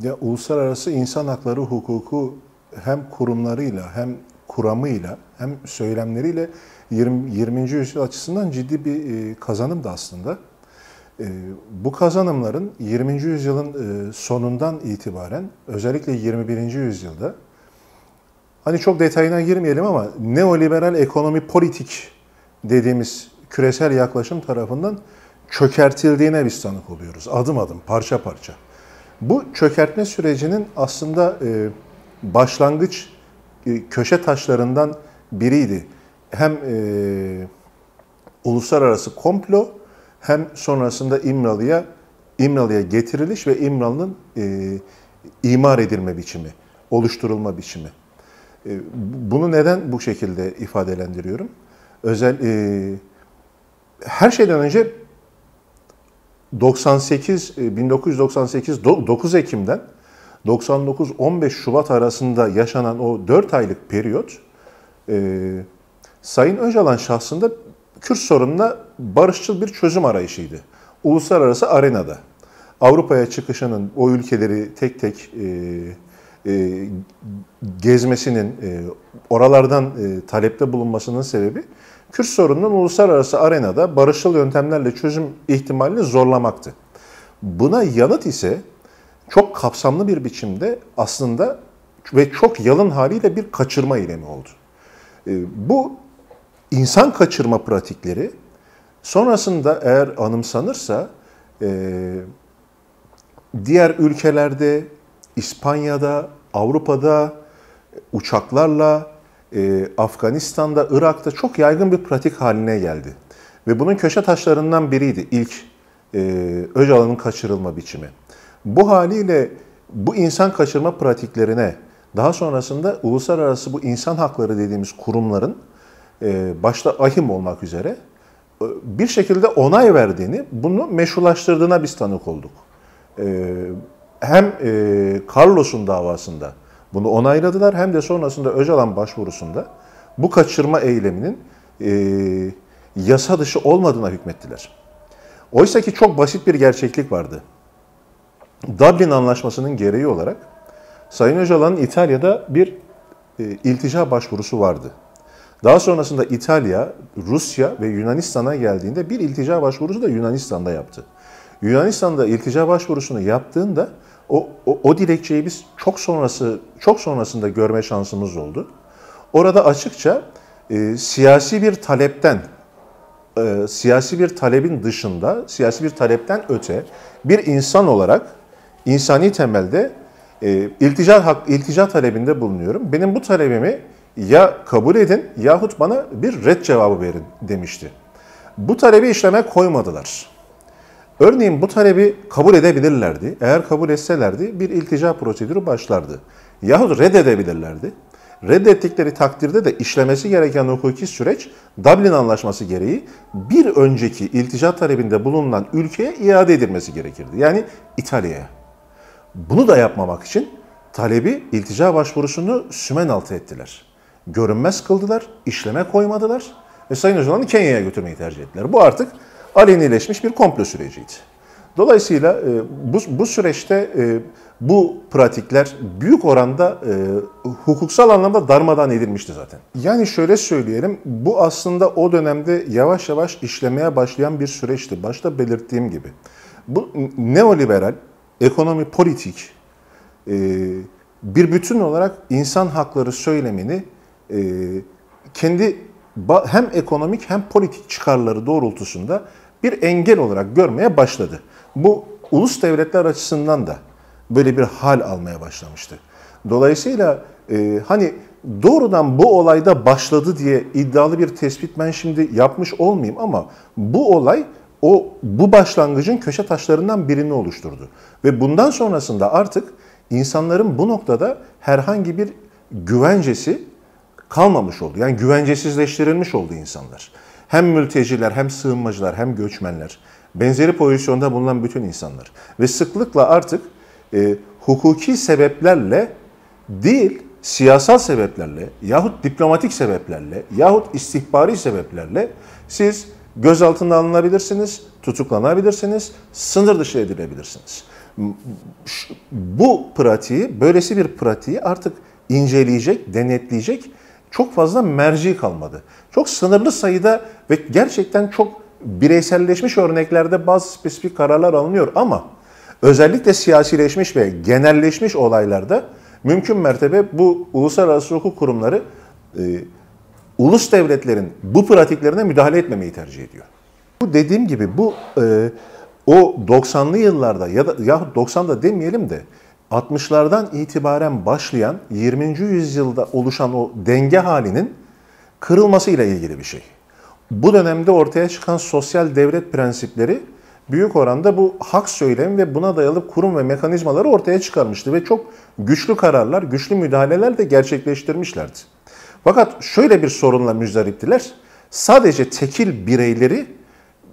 Ya uluslararası insan hakları hukuku hem kurumlarıyla hem kuramıyla hem söylemleriyle 20. yüzyıl açısından ciddi bir e, kazanım da aslında. E, bu kazanımların 20. yüzyılın e, sonundan itibaren özellikle 21. yüzyılda hani çok detayına girmeyelim ama neoliberal ekonomi politik dediğimiz küresel yaklaşım tarafından çökertildiğine biz tanık oluyoruz. Adım adım, parça parça. Bu çökertme sürecinin aslında e, başlangıç e, köşe taşlarından biriydi. Hem e, uluslararası komplo hem sonrasında İmralı'ya İmralı'ya getiriliş ve İmralı'nın e, imar edilme biçimi, oluşturulma biçimi. E, bunu neden bu şekilde ifadelendiriyorum? Özel e, her şeyden önce 98 1998 9 Ekim'den 99 15 Şubat arasında yaşanan o 4 aylık periyot e, Sayın Öcalan şahsında Kürt sorununa barışçıl bir çözüm arayışıydı. Uluslararası arenada. Avrupa'ya çıkışının o ülkeleri tek tek e, e, gezmesinin, e, oralardan e, talepte bulunmasının sebebi Kürt sorununun uluslararası arenada barışıl yöntemlerle çözüm ihtimalini zorlamaktı. Buna yanıt ise çok kapsamlı bir biçimde aslında ve çok yalın haliyle bir kaçırma eylemi oldu. Ee, bu insan kaçırma pratikleri sonrasında eğer anımsanırsa e, diğer ülkelerde, İspanya'da, Avrupa'da e, uçaklarla e, Afganistan'da, Irak'ta çok yaygın bir pratik haline geldi. Ve bunun köşe taşlarından biriydi ilk e, Öcalan'ın kaçırılma biçimi. Bu haliyle bu insan kaçırma pratiklerine daha sonrasında uluslararası bu insan hakları dediğimiz kurumların e, başta ahim olmak üzere e, bir şekilde onay verdiğini, bunu meşrulaştırdığına biz tanık olduk. E, hem e, Carlos'un davasında bunu onayladılar hem de sonrasında Öcalan başvurusunda bu kaçırma eyleminin e, yasa dışı olmadığına hükmettiler. Oysa ki çok basit bir gerçeklik vardı. Dublin Anlaşması'nın gereği olarak Sayın Öcalan'ın İtalya'da bir e, iltica başvurusu vardı. Daha sonrasında İtalya, Rusya ve Yunanistan'a geldiğinde bir iltica başvurusu da Yunanistan'da yaptı. Yunanistan'da iltica başvurusunu yaptığında o, o, o dilekçeyi biz çok sonrası çok sonrasında görme şansımız oldu. Orada açıkça e, siyasi bir talepten e, siyasi bir talebin dışında, siyasi bir talepten öte bir insan olarak insani temelde e, iltica hak iltica talebinde bulunuyorum. Benim bu talebimi ya kabul edin yahut bana bir red cevabı verin demişti. Bu talebi işleme koymadılar. Örneğin bu talebi kabul edebilirlerdi. Eğer kabul etselerdi bir iltica prosedürü başlardı. Yahut reddedebilirlerdi. Reddettikleri takdirde de işlemesi gereken hukuki süreç Dublin Anlaşması gereği bir önceki iltica talebinde bulunan ülkeye iade edilmesi gerekirdi. Yani İtalya'ya. Bunu da yapmamak için talebi iltica başvurusunu sümen altı ettiler. Görünmez kıldılar, işleme koymadılar ve Sayın Öcalan'ı Kenya'ya götürmeyi tercih ettiler. Bu artık alenileşmiş bir komplo süreciydi. Dolayısıyla e, bu, bu süreçte e, bu pratikler büyük oranda e, hukuksal anlamda darmadan edilmişti zaten. Yani şöyle söyleyelim, bu aslında o dönemde yavaş yavaş işlemeye başlayan bir süreçti. Başta belirttiğim gibi. Bu neoliberal, ekonomi politik e, bir bütün olarak insan hakları söylemini e, kendi hem ekonomik hem politik çıkarları doğrultusunda bir engel olarak görmeye başladı. Bu ulus devletler açısından da böyle bir hal almaya başlamıştı. Dolayısıyla e, hani doğrudan bu olayda başladı diye iddialı bir tespit ben şimdi yapmış olmayayım ama bu olay o bu başlangıcın köşe taşlarından birini oluşturdu. Ve bundan sonrasında artık insanların bu noktada herhangi bir güvencesi kalmamış oldu. Yani güvencesizleştirilmiş oldu insanlar hem mülteciler hem sığınmacılar hem göçmenler benzeri pozisyonda bulunan bütün insanlar ve sıklıkla artık e, hukuki sebeplerle değil siyasal sebeplerle yahut diplomatik sebeplerle yahut istihbari sebeplerle siz gözaltına alınabilirsiniz, tutuklanabilirsiniz, sınır dışı edilebilirsiniz. Bu pratiği, böylesi bir pratiği artık inceleyecek, denetleyecek çok fazla merci kalmadı. Çok sınırlı sayıda ve gerçekten çok bireyselleşmiş örneklerde bazı spesifik kararlar alınıyor ama özellikle siyasileşmiş ve genelleşmiş olaylarda mümkün mertebe bu uluslararası hukuk kurumları e, ulus devletlerin bu pratiklerine müdahale etmemeyi tercih ediyor. Bu dediğim gibi bu e, o 90'lı yıllarda ya da ya 90'da demeyelim de 60'lardan itibaren başlayan 20. yüzyılda oluşan o denge halinin kırılmasıyla ilgili bir şey. Bu dönemde ortaya çıkan sosyal devlet prensipleri büyük oranda bu hak söylemi ve buna dayalı kurum ve mekanizmaları ortaya çıkarmıştı ve çok güçlü kararlar, güçlü müdahaleler de gerçekleştirmişlerdi. Fakat şöyle bir sorunla müzdariptiler. Sadece tekil bireyleri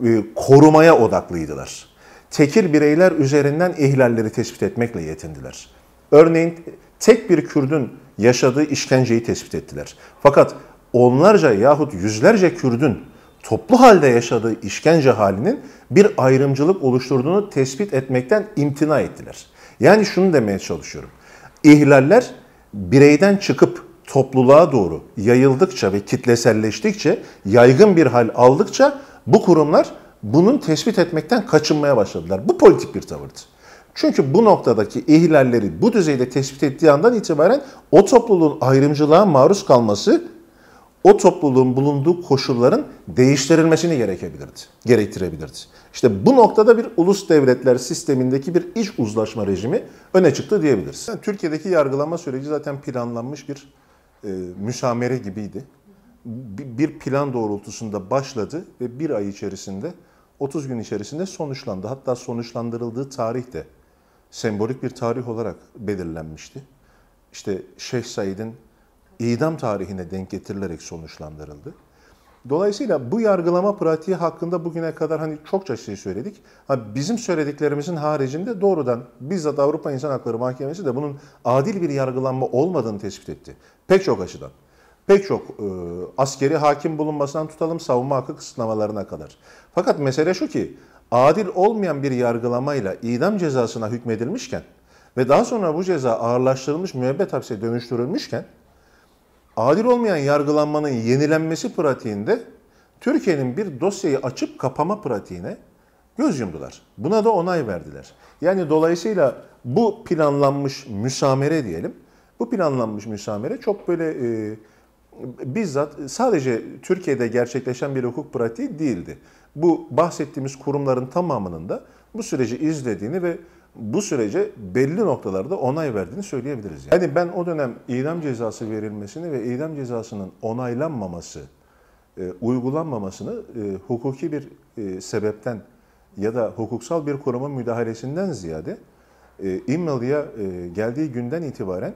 e, korumaya odaklıydılar tekil bireyler üzerinden ihlalleri tespit etmekle yetindiler. Örneğin tek bir Kürdün yaşadığı işkenceyi tespit ettiler. Fakat onlarca yahut yüzlerce Kürdün toplu halde yaşadığı işkence halinin bir ayrımcılık oluşturduğunu tespit etmekten imtina ettiler. Yani şunu demeye çalışıyorum. İhlaller bireyden çıkıp topluluğa doğru yayıldıkça ve kitleselleştikçe, yaygın bir hal aldıkça bu kurumlar bunun tespit etmekten kaçınmaya başladılar. Bu politik bir tavırdı. Çünkü bu noktadaki ihlalleri bu düzeyde tespit ettiği andan itibaren o topluluğun ayrımcılığa maruz kalması o topluluğun bulunduğu koşulların değiştirilmesini gerekebilirdi, gerektirebilirdi. İşte bu noktada bir ulus devletler sistemindeki bir iç uzlaşma rejimi öne çıktı diyebiliriz. Yani Türkiye'deki yargılama süreci zaten planlanmış bir e, müsamere gibiydi. Bir plan doğrultusunda başladı ve bir ay içerisinde 30 gün içerisinde sonuçlandı. Hatta sonuçlandırıldığı tarih de sembolik bir tarih olarak belirlenmişti. İşte Şeyh Said'in idam tarihine denk getirilerek sonuçlandırıldı. Dolayısıyla bu yargılama pratiği hakkında bugüne kadar hani çokça şey söyledik. bizim söylediklerimizin haricinde doğrudan bizzat Avrupa İnsan Hakları Mahkemesi de bunun adil bir yargılanma olmadığını tespit etti. Pek çok açıdan pek çok e, askeri hakim bulunmasından tutalım savunma hakkı kısıtlamalarına kadar. Fakat mesele şu ki adil olmayan bir yargılamayla idam cezasına hükmedilmişken ve daha sonra bu ceza ağırlaştırılmış müebbet hapse dönüştürülmüşken adil olmayan yargılanmanın yenilenmesi pratiğinde Türkiye'nin bir dosyayı açıp kapama pratiğine göz yumdular. Buna da onay verdiler. Yani dolayısıyla bu planlanmış müsamere diyelim. Bu planlanmış müsamere çok böyle e, bizzat sadece Türkiye'de gerçekleşen bir hukuk pratiği değildi. Bu bahsettiğimiz kurumların tamamının da bu süreci izlediğini ve bu sürece belli noktalarda onay verdiğini söyleyebiliriz. Yani, yani ben o dönem idam cezası verilmesini ve idam cezasının onaylanmaması, e, uygulanmamasını e, hukuki bir e, sebepten ya da hukuksal bir kurumun müdahalesinden ziyade e, İmralı'ya e, geldiği günden itibaren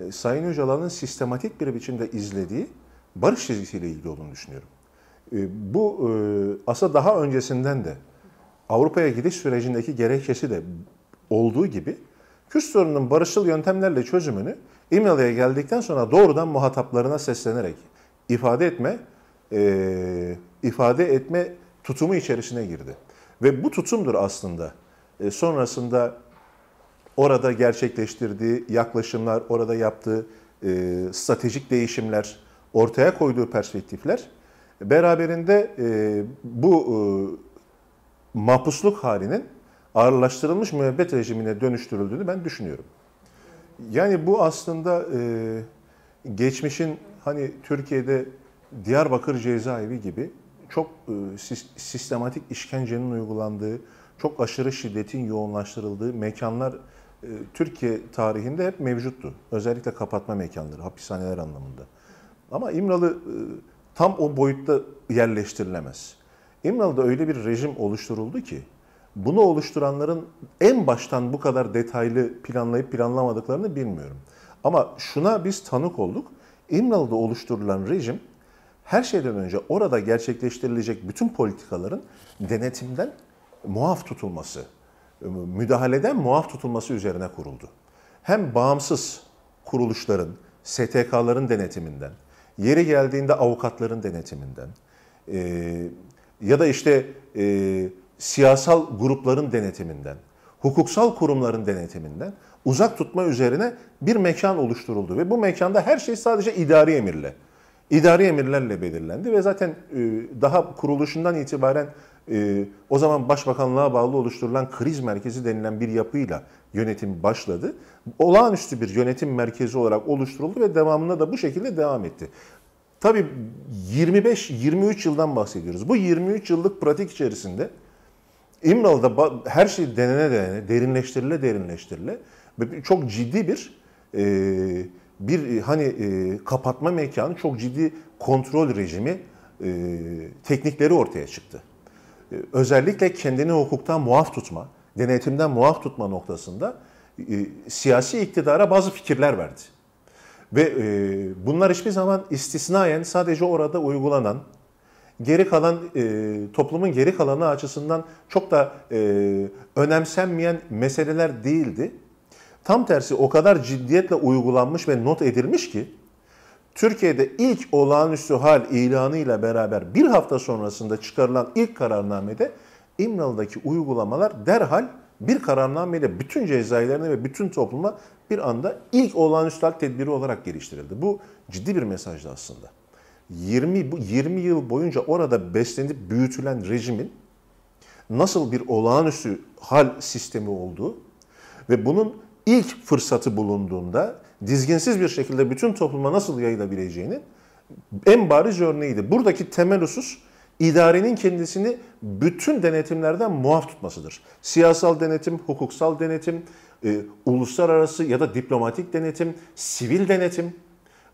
e, Sayın Öcalan'ın sistematik bir biçimde izlediği barış çizgisiyle ilgili olduğunu düşünüyorum. E, bu e, daha öncesinden de Avrupa'ya gidiş sürecindeki gerekçesi de olduğu gibi Kürt sorununun barışçıl yöntemlerle çözümünü İmralı'ya geldikten sonra doğrudan muhataplarına seslenerek ifade etme e, ifade etme tutumu içerisine girdi. Ve bu tutumdur aslında e, sonrasında orada gerçekleştirdiği yaklaşımlar, orada yaptığı e, stratejik değişimler, ortaya koyduğu perspektifler beraberinde e, bu e, mahpusluk halinin ağırlaştırılmış müebbet rejimine dönüştürüldüğünü ben düşünüyorum. Yani bu aslında e, geçmişin hani Türkiye'de Diyarbakır cezaevi gibi çok e, sistematik işkencenin uygulandığı, çok aşırı şiddetin yoğunlaştırıldığı mekanlar ee, Türkiye tarihinde hep mevcuttu. Özellikle kapatma mekanları, hapishaneler anlamında. Ama İmralı e, tam o boyutta yerleştirilemez. İmralı'da öyle bir rejim oluşturuldu ki bunu oluşturanların en baştan bu kadar detaylı planlayıp planlamadıklarını bilmiyorum. Ama şuna biz tanık olduk. İmralı'da oluşturulan rejim her şeyden önce orada gerçekleştirilecek bütün politikaların denetimden muaf tutulması müdahaleden muaf tutulması üzerine kuruldu. Hem bağımsız kuruluşların, STK'ların denetiminden, yeri geldiğinde avukatların denetiminden e, ya da işte e, siyasal grupların denetiminden, hukuksal kurumların denetiminden uzak tutma üzerine bir mekan oluşturuldu ve bu mekanda her şey sadece idari emirle, idari emirlerle belirlendi ve zaten e, daha kuruluşundan itibaren ee, o zaman Başbakanlığa bağlı oluşturulan kriz merkezi denilen bir yapıyla yönetim başladı. Olağanüstü bir yönetim merkezi olarak oluşturuldu ve devamında da bu şekilde devam etti. Tabii 25-23 yıldan bahsediyoruz. Bu 23 yıllık pratik içerisinde İmralı'da her şey denene denene, derinleştirile derinleştirile çok ciddi bir e, bir hani e, kapatma mekanı, çok ciddi kontrol rejimi, e, teknikleri ortaya çıktı. Ee, özellikle kendini hukuktan muaf tutma, denetimden muaf tutma noktasında e, siyasi iktidara bazı fikirler verdi. Ve e, bunlar hiçbir zaman istisnayen sadece orada uygulanan, geri kalan e, toplumun geri kalanı açısından çok da önemsenmeyen meseleler değildi. Tam tersi o kadar ciddiyetle uygulanmış ve not edilmiş ki Türkiye'de ilk olağanüstü hal ilanıyla beraber bir hafta sonrasında çıkarılan ilk kararnamede İmralı'daki uygulamalar derhal bir kararnameyle bütün cezaevlerine ve bütün topluma bir anda ilk olağanüstü hal tedbiri olarak geliştirildi. Bu ciddi bir mesajdı aslında. 20, 20 yıl boyunca orada beslenip büyütülen rejimin nasıl bir olağanüstü hal sistemi olduğu ve bunun ilk fırsatı bulunduğunda dizginsiz bir şekilde bütün topluma nasıl yayılabileceğinin en bariz örneğiydi. Buradaki temel husus idarenin kendisini bütün denetimlerden muaf tutmasıdır. Siyasal denetim, hukuksal denetim, e, uluslararası ya da diplomatik denetim, sivil denetim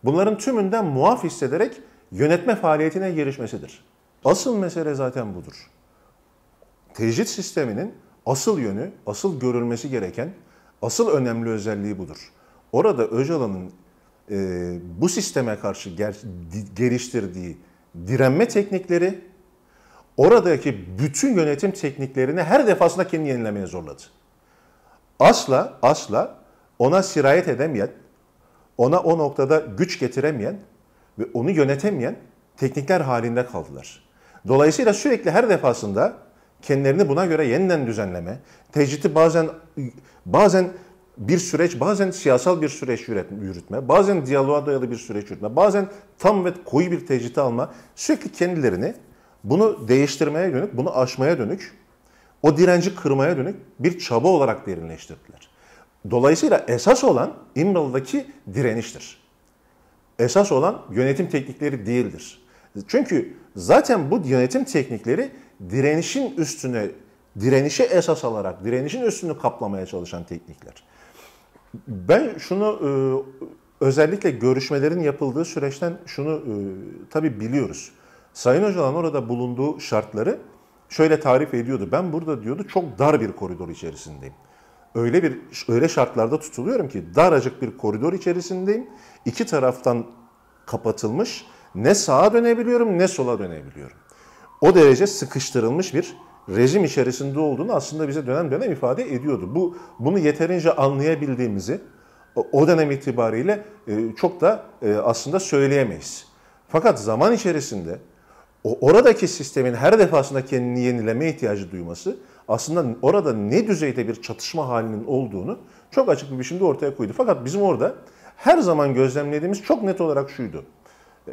bunların tümünden muaf hissederek yönetme faaliyetine girişmesidir. Asıl mesele zaten budur. Tecrit sisteminin asıl yönü, asıl görülmesi gereken, asıl önemli özelliği budur. Orada Öcalan'ın e, bu sisteme karşı ger, geliştirdiği direnme teknikleri oradaki bütün yönetim tekniklerini her defasında kendini yenilemeye zorladı. Asla asla ona sirayet edemeyen, ona o noktada güç getiremeyen ve onu yönetemeyen teknikler halinde kaldılar. Dolayısıyla sürekli her defasında kendilerini buna göre yeniden düzenleme, tecriti bazen bazen bir süreç bazen siyasal bir süreç yürütme, bazen diyaloğa dayalı bir süreç yürütme, bazen tam ve koyu bir tecrit alma sürekli kendilerini bunu değiştirmeye dönük, bunu aşmaya dönük, o direnci kırmaya dönük bir çaba olarak derinleştirdiler. Dolayısıyla esas olan İmralı'daki direniştir. Esas olan yönetim teknikleri değildir. Çünkü zaten bu yönetim teknikleri direnişin üstüne, direnişe esas alarak, direnişin üstünü kaplamaya çalışan teknikler. Ben şunu e, özellikle görüşmelerin yapıldığı süreçten şunu e, tabii biliyoruz. Sayın Öcalan orada bulunduğu şartları şöyle tarif ediyordu. Ben burada diyordu çok dar bir koridor içerisindeyim. Öyle bir öyle şartlarda tutuluyorum ki daracık bir koridor içerisindeyim. İki taraftan kapatılmış. Ne sağa dönebiliyorum ne sola dönebiliyorum. O derece sıkıştırılmış bir rejim içerisinde olduğunu aslında bize dönem dönem ifade ediyordu. Bu bunu yeterince anlayabildiğimizi o dönem itibariyle e, çok da e, aslında söyleyemeyiz. Fakat zaman içerisinde oradaki sistemin her defasında kendini yenileme ihtiyacı duyması aslında orada ne düzeyde bir çatışma halinin olduğunu çok açık bir biçimde ortaya koydu. Fakat bizim orada her zaman gözlemlediğimiz çok net olarak şuydu.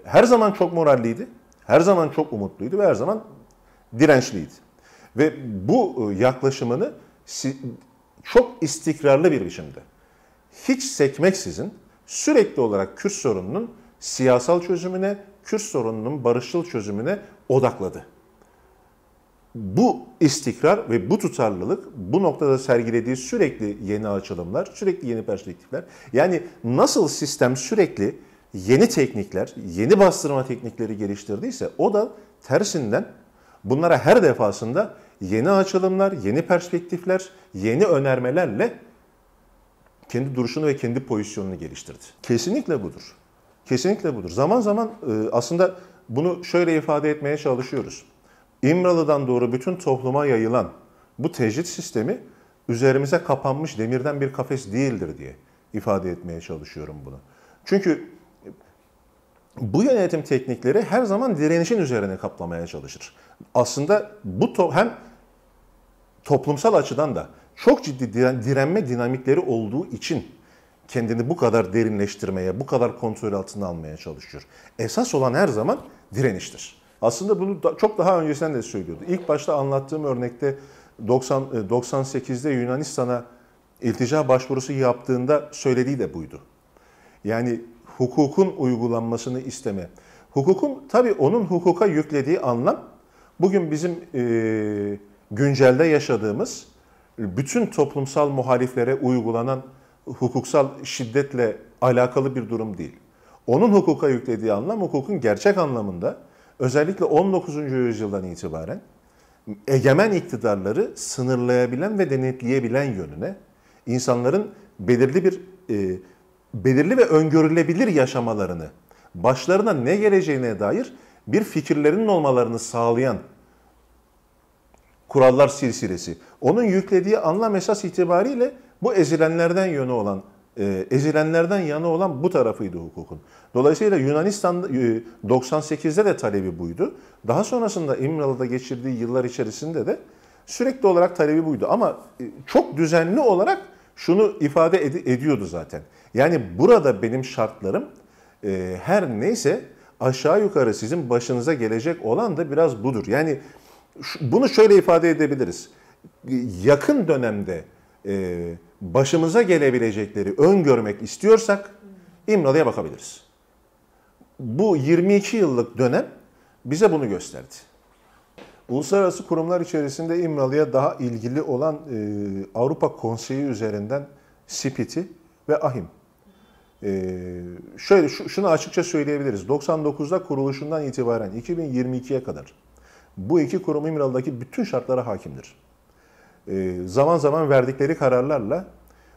Her zaman çok moralliydi, her zaman çok umutluydu ve her zaman dirençliydi. Ve bu e, yaklaşımını çok istikrarlı bir biçimde hiç sekmeksizin sürekli olarak Kürt sorununun siyasal çözümüne, Kürt sorununun barışçıl çözümüne odakladı. Bu istikrar ve bu tutarlılık bu noktada sergilediği sürekli yeni açılımlar, sürekli yeni perspektifler. Yani nasıl sistem sürekli yeni teknikler, yeni bastırma teknikleri geliştirdiyse o da tersinden bunlara her defasında yeni açılımlar, yeni perspektifler, yeni önermelerle kendi duruşunu ve kendi pozisyonunu geliştirdi. Kesinlikle budur. Kesinlikle budur. Zaman zaman e, aslında bunu şöyle ifade etmeye çalışıyoruz. İmralı'dan doğru bütün topluma yayılan bu tecrit sistemi üzerimize kapanmış demirden bir kafes değildir diye ifade etmeye çalışıyorum bunu. Çünkü e, bu yönetim teknikleri her zaman direnişin üzerine kaplamaya çalışır. Aslında bu hem toplumsal açıdan da çok ciddi direnme dinamikleri olduğu için kendini bu kadar derinleştirmeye, bu kadar kontrol altına almaya çalışıyor. Esas olan her zaman direniştir. Aslında bunu da, çok daha öncesinden de söylüyordu. İlk başta anlattığım örnekte 90 98'de e, Yunanistan'a iltica başvurusu yaptığında söylediği de buydu. Yani hukukun uygulanmasını isteme. Hukukun tabii onun hukuka yüklediği anlam bugün bizim e, güncelde yaşadığımız bütün toplumsal muhaliflere uygulanan hukuksal şiddetle alakalı bir durum değil. Onun hukuka yüklediği anlam hukukun gerçek anlamında özellikle 19. yüzyıldan itibaren egemen iktidarları sınırlayabilen ve denetleyebilen yönüne insanların belirli bir e, belirli ve öngörülebilir yaşamalarını, başlarına ne geleceğine dair bir fikirlerinin olmalarını sağlayan kurallar silsilesi. Onun yüklediği anlam esas itibariyle bu ezilenlerden yönü olan e, ezilenlerden yanı olan bu tarafıydı hukukun. Dolayısıyla Yunanistan 98'de e, de talebi buydu. Daha sonrasında İmralı'da geçirdiği yıllar içerisinde de sürekli olarak talebi buydu. Ama e, çok düzenli olarak şunu ifade ed- ediyordu zaten. Yani burada benim şartlarım e, her neyse aşağı yukarı sizin başınıza gelecek olan da biraz budur. Yani bunu şöyle ifade edebiliriz. Yakın dönemde e, başımıza gelebilecekleri öngörmek istiyorsak İmralı'ya bakabiliriz. Bu 22 yıllık dönem bize bunu gösterdi. Uluslararası kurumlar içerisinde İmralı'ya daha ilgili olan e, Avrupa Konseyi üzerinden SIPIT'i ve AHİM. E, şöyle şunu açıkça söyleyebiliriz. 99'da kuruluşundan itibaren 2022'ye kadar bu iki kurum İmralı'daki bütün şartlara hakimdir. Ee, zaman zaman verdikleri kararlarla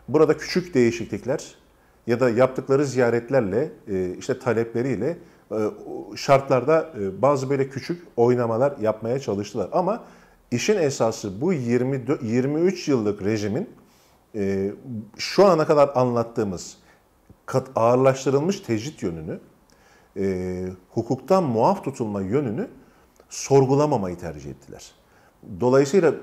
burada küçük değişiklikler ya da yaptıkları ziyaretlerle, e, işte talepleriyle e, şartlarda e, bazı böyle küçük oynamalar yapmaya çalıştılar. Ama işin esası bu 20, 23 yıllık rejimin şu ana kadar anlattığımız kat, ağırlaştırılmış tecrit yönünü, e, hukuktan muaf tutulma yönünü sorgulamamayı tercih ettiler. Dolayısıyla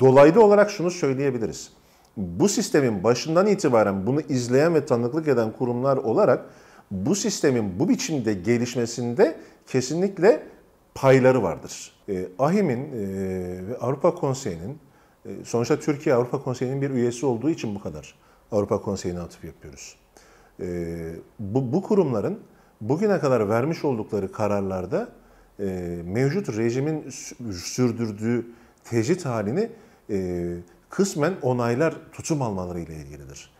dolaylı olarak şunu söyleyebiliriz. Bu sistemin başından itibaren bunu izleyen ve tanıklık eden kurumlar olarak bu sistemin bu biçimde gelişmesinde kesinlikle payları vardır. E, AHİM'in e, ve Avrupa Konseyi'nin, e, sonuçta Türkiye Avrupa Konseyi'nin bir üyesi olduğu için bu kadar Avrupa Konseyi'ne atıf yapıyoruz. E, bu, bu kurumların bugüne kadar vermiş oldukları kararlarda e, mevcut rejimin sürdürdüğü tecrit halini e, kısmen onaylar tutum almaları ile ilgilidir.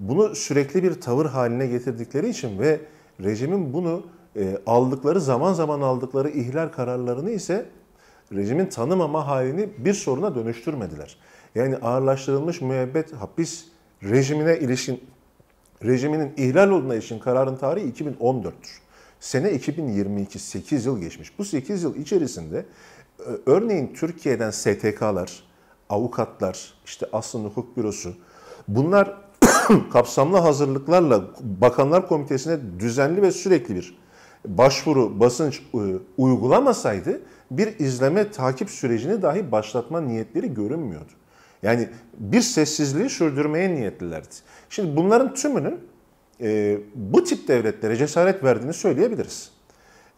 Bunu sürekli bir tavır haline getirdikleri için ve rejimin bunu e, aldıkları zaman zaman aldıkları ihlal kararlarını ise rejimin tanımama halini bir soruna dönüştürmediler. Yani ağırlaştırılmış müebbet hapis rejimine ilişkin rejiminin ihlal olduğuna ilişkin kararın tarihi 2014'tür. Sene 2022, 8 yıl geçmiş. Bu 8 yıl içerisinde e, örneğin Türkiye'den STK'lar, avukatlar, işte Aslı Hukuk Bürosu bunlar kapsamlı hazırlıklarla Bakanlar Komitesi'ne düzenli ve sürekli bir başvuru, basınç e, uygulamasaydı bir izleme takip sürecini dahi başlatma niyetleri görünmüyordu. Yani bir sessizliği sürdürmeye niyetlilerdi. Şimdi bunların tümünün e, bu tip devletlere cesaret verdiğini söyleyebiliriz.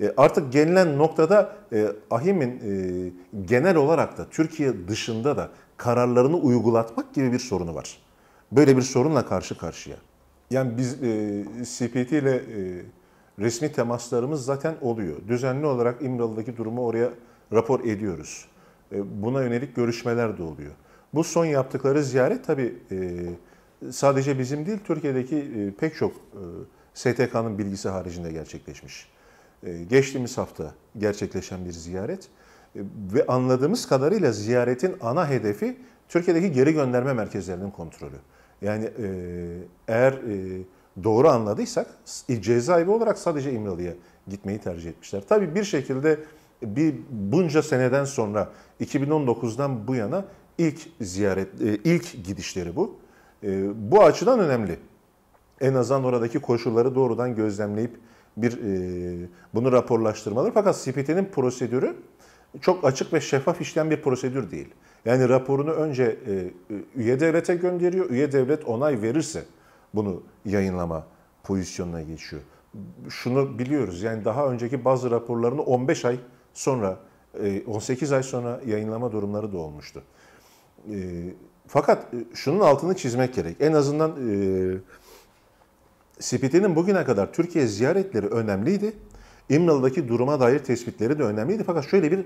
E, artık gelinen noktada e, AHİM'in e, genel olarak da Türkiye dışında da kararlarını uygulatmak gibi bir sorunu var. Böyle bir sorunla karşı karşıya. Yani biz e, CPT ile e, resmi temaslarımız zaten oluyor. Düzenli olarak İmralı'daki durumu oraya rapor ediyoruz. E, buna yönelik görüşmeler de oluyor. Bu son yaptıkları ziyaret tabii e, sadece bizim değil Türkiye'deki e, pek çok e, STK'nın bilgisi haricinde gerçekleşmiş. E, geçtiğimiz hafta gerçekleşen bir ziyaret ve anladığımız kadarıyla ziyaretin ana hedefi Türkiye'deki geri gönderme merkezlerinin kontrolü. Yani eğer doğru anladıysak cezaevi olarak sadece İmralı'ya gitmeyi tercih etmişler. Tabii bir şekilde bir bunca seneden sonra 2019'dan bu yana ilk ziyaret ilk gidişleri bu. Ee, bu açıdan önemli. En azından oradaki koşulları doğrudan gözlemleyip bir e, bunu raporlaştırmaları. Fakat CPT'nin prosedürü çok açık ve şeffaf işleyen bir prosedür değil. Yani raporunu önce e, üye devlete gönderiyor. Üye devlet onay verirse bunu yayınlama pozisyonuna geçiyor. Şunu biliyoruz yani daha önceki bazı raporlarını 15 ay sonra 18 e, ay sonra yayınlama durumları da olmuştu. Fakat e, şunun altını çizmek gerek. En azından e, Spiti'nin bugüne kadar Türkiye ziyaretleri önemliydi. İmralı'daki duruma dair tespitleri de önemliydi. Fakat şöyle bir e,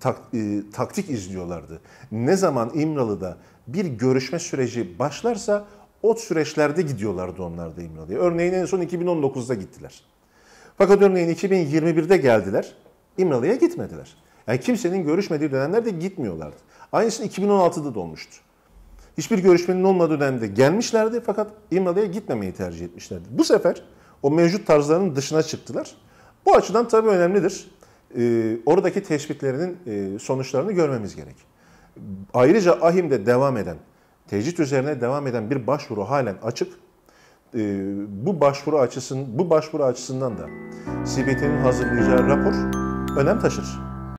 tak, e, taktik izliyorlardı. Ne zaman İmralı'da bir görüşme süreci başlarsa o süreçlerde gidiyorlardı onlar da İmralı'ya. Örneğin en son 2019'da gittiler. Fakat örneğin 2021'de geldiler. İmralı'ya gitmediler. Yani kimsenin görüşmediği dönemlerde gitmiyorlardı. Aynısını 2016'da da olmuştu hiçbir görüşmenin olmadığı dönemde gelmişlerdi fakat İmralı'ya gitmemeyi tercih etmişlerdi. Bu sefer o mevcut tarzlarının dışına çıktılar. Bu açıdan tabii önemlidir. E, oradaki teşviklerinin e, sonuçlarını görmemiz gerek. Ayrıca Ahim'de devam eden, tecrit üzerine devam eden bir başvuru halen açık. E, bu başvuru açısın, bu başvuru açısından da CBT'nin hazırlayacağı rapor önem taşır.